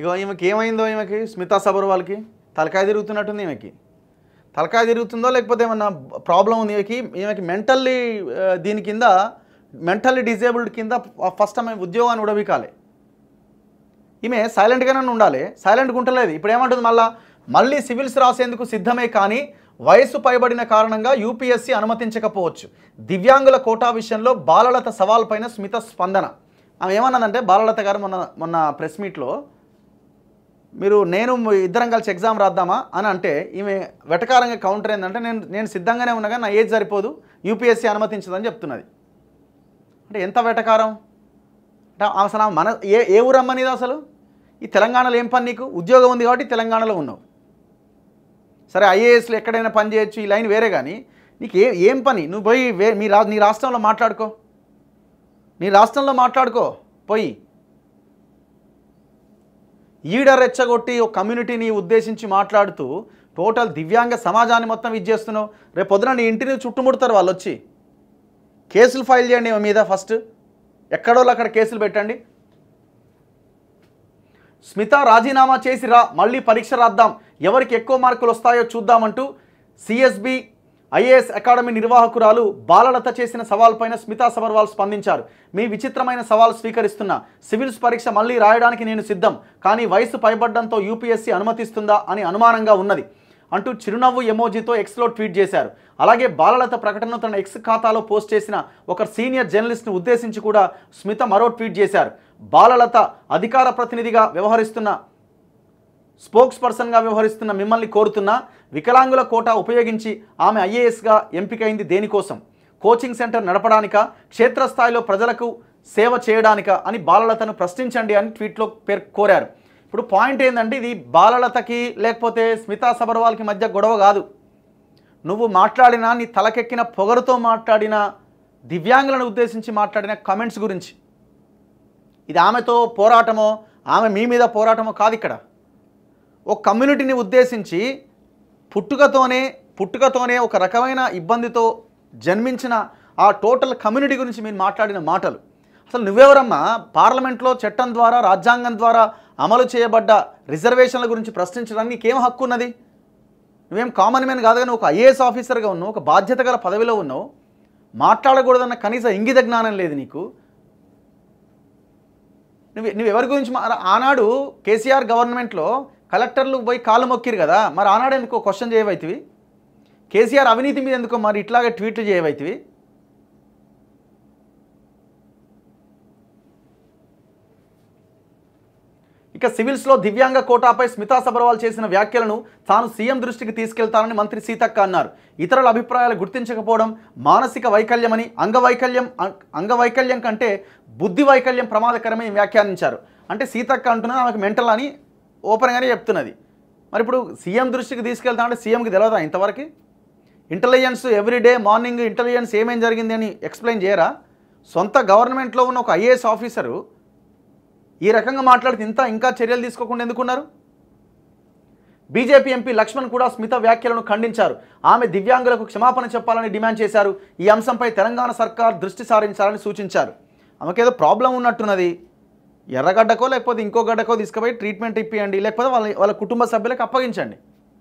ఇగో ఈమెకి ఏమైందో ఈమెకి స్మితా సబర్వాల్కి తలకాయ తిరుగుతున్నట్టుంది ఈమెకి తలకాయ తిరుగుతుందో లేకపోతే ఏమన్నా ప్రాబ్లం ఉంది ఈమెకి ఈమెకి మెంటల్లీ దీని కింద మెంటల్లీ డిజేబుల్డ్ కింద ఫస్ట్ ఆమె ఉద్యోగాన్ని ఉడవికాలి ఈమె సైలెంట్గానే ఉండాలి సైలెంట్గా ఉండలేదు ఇప్పుడు ఏమంటుంది మళ్ళా మళ్ళీ సివిల్స్ రాసేందుకు సిద్ధమే కానీ వయసు పైబడిన కారణంగా యూపీఎస్సీ అనుమతించకపోవచ్చు దివ్యాంగుల కోటా విషయంలో బాలలత సవాల్ పైన స్మిత స్పందన ఆమె ఏమన్నదంటే బాలలత గారు మొన్న మొన్న ప్రెస్ మీట్లో మీరు నేను ఇద్దరం కలిసి ఎగ్జామ్ రాద్దామా అని అంటే ఈమె వెటకారంగా కౌంటర్ ఏంటంటే నేను నేను సిద్ధంగానే ఉన్నా నా ఏజ్ సరిపోదు యూపీఎస్సీ అనుమతించదని చెప్తున్నది అంటే ఎంత వెటకారం అంటే అసలు మన ఏ ఏ ఊరు అమ్మనిది అసలు ఈ తెలంగాణలో ఏం పని నీకు ఉద్యోగం ఉంది కాబట్టి తెలంగాణలో ఉన్నావు సరే ఐఏఎస్లు ఎక్కడైనా పని చేయొచ్చు ఈ లైన్ వేరే కానీ నీకు ఏ ఏం పని నువ్వు పోయి వే మీ రా నీ రాష్ట్రంలో మాట్లాడుకో నీ రాష్ట్రంలో మాట్లాడుకో పోయి ఈడ రెచ్చగొట్టి ఒక కమ్యూనిటీని ఉద్దేశించి మాట్లాడుతూ టోటల్ దివ్యాంగ సమాజాన్ని మొత్తం ఇది చేస్తున్నావు రేపు పొద్దున నీ ఇంటిని చుట్టుముడతారు వాళ్ళు వచ్చి కేసులు ఫైల్ చేయండి మీద ఫస్ట్ ఎక్కడోళ్ళు అక్కడ కేసులు పెట్టండి స్మిత రాజీనామా చేసి రా మళ్ళీ పరీక్ష రాద్దాం ఎవరికి ఎక్కువ మార్కులు వస్తాయో చూద్దామంటూ సిఎస్బి ఐఏఎస్ అకాడమీ నిర్వాహకురాలు బాలలత చేసిన సవాల్ పైన స్మితా సబర్వాల్ స్పందించారు మీ విచిత్రమైన సవాల్ స్వీకరిస్తున్నా సివిల్స్ పరీక్ష మళ్లీ రాయడానికి నేను సిద్ధం కానీ వయసు పైబడ్డంతో యూపీఎస్సీ అనుమతిస్తుందా అని అనుమానంగా ఉన్నది అంటూ చిరునవ్వు ఎమోజీతో ఎక్స్లో ట్వీట్ చేశారు అలాగే బాలలత ప్రకటనను తన ఎక్స్ ఖాతాలో పోస్ట్ చేసిన ఒక సీనియర్ జర్నలిస్ట్ను ఉద్దేశించి కూడా స్మిత మరో ట్వీట్ చేశారు బాలలత అధికార ప్రతినిధిగా వ్యవహరిస్తున్న స్పోక్స్ పర్సన్గా వ్యవహరిస్తున్న మిమ్మల్ని కోరుతున్న వికలాంగుల కోటా ఉపయోగించి ఆమె ఐఏఎస్గా ఎంపికైంది దేనికోసం కోచింగ్ సెంటర్ నడపడానిక క్షేత్రస్థాయిలో ప్రజలకు సేవ చేయడానిక అని బాలలతను ప్రశ్నించండి అని ట్వీట్లో పేర్ కోరారు ఇప్పుడు పాయింట్ ఏంటంటే ఇది బాలలతకి లేకపోతే స్మితా సబర్వాల్కి మధ్య గొడవ కాదు నువ్వు మాట్లాడినా నీ తలకెక్కిన పొగరుతో మాట్లాడిన దివ్యాంగులను ఉద్దేశించి మాట్లాడిన కమెంట్స్ గురించి ఇది ఆమెతో పోరాటమో ఆమె మీ మీద పోరాటమో కాదు ఇక్కడ ఒక కమ్యూనిటీని ఉద్దేశించి పుట్టుకతోనే పుట్టుకతోనే ఒక రకమైన ఇబ్బందితో జన్మించిన ఆ టోటల్ కమ్యూనిటీ గురించి మీరు మాట్లాడిన మాటలు అసలు నువ్వెవరమ్మా పార్లమెంట్లో చట్టం ద్వారా రాజ్యాంగం ద్వారా అమలు చేయబడ్డ రిజర్వేషన్ల గురించి ప్రశ్నించడానికి నీకేం హక్కు ఉన్నది నువ్వేం కామన్ మ్యాన్ కాదు కానీ ఒక ఐఏఎస్ ఆఫీసర్గా ఉన్నావు ఒక బాధ్యత గల పదవిలో ఉన్నావు మాట్లాడకూడదన్న కనీస ఇంగిత జ్ఞానం లేదు నీకు నువ్వు నువ్వు ఎవరి గురించి ఆనాడు కేసీఆర్ గవర్నమెంట్లో కలెక్టర్లు పోయి కాలు మొక్కిరు కదా మరి ఆనాడు ఎందుకో క్వశ్చన్ చేయవైతివి కేసీఆర్ అవినీతి మీద ఎందుకో మరి ఇట్లాగే ట్వీట్లు చేయవైతివి ఇక సివిల్స్లో దివ్యాంగ కోటాపై స్మితా సబర్వాల్ చేసిన వ్యాఖ్యలను తాను సీఎం దృష్టికి తీసుకెళ్తానని మంత్రి సీతక్క అన్నారు ఇతరుల అభిప్రాయాలు గుర్తించకపోవడం మానసిక వైకల్యమని అంగవైకల్యం అంగవైకల్యం కంటే బుద్ధి వైకల్యం ప్రమాదకరమని వ్యాఖ్యానించారు అంటే సీతక్క అంటున్నా ఆమెకు మెంటల్ అని ఓపెన్గానే చెప్తున్నది మరి ఇప్పుడు సీఎం దృష్టికి తీసుకెళ్తా అంటే సీఎంకి తెలియదా ఇంతవరకు ఇంటెలిజెన్స్ ఎవ్రీడే మార్నింగ్ ఇంటెలిజెన్స్ ఏమేం జరిగింది అని ఎక్స్ప్లెయిన్ చేయరా సొంత గవర్నమెంట్లో ఉన్న ఒక ఐఏఎస్ ఆఫీసరు ఈ రకంగా మాట్లాడితే ఇంత ఇంకా చర్యలు తీసుకోకుండా ఎందుకున్నారు బీజేపీ ఎంపీ లక్ష్మణ్ కూడా స్మిత వ్యాఖ్యలను ఖండించారు ఆమె దివ్యాంగులకు క్షమాపణ చెప్పాలని డిమాండ్ చేశారు ఈ అంశంపై తెలంగాణ సర్కార్ దృష్టి సారించాలని సూచించారు ఆమెకేదో ప్రాబ్లం ఉన్నట్టున్నది ఎర్రగడ్డకో లేకపోతే ఇంకో గడ్డకో తీసుకుపోయి ట్రీట్మెంట్ ఇప్పియండి లేకపోతే వాళ్ళ వాళ్ళ కుటుంబ సభ్యులకు అప్పగించండి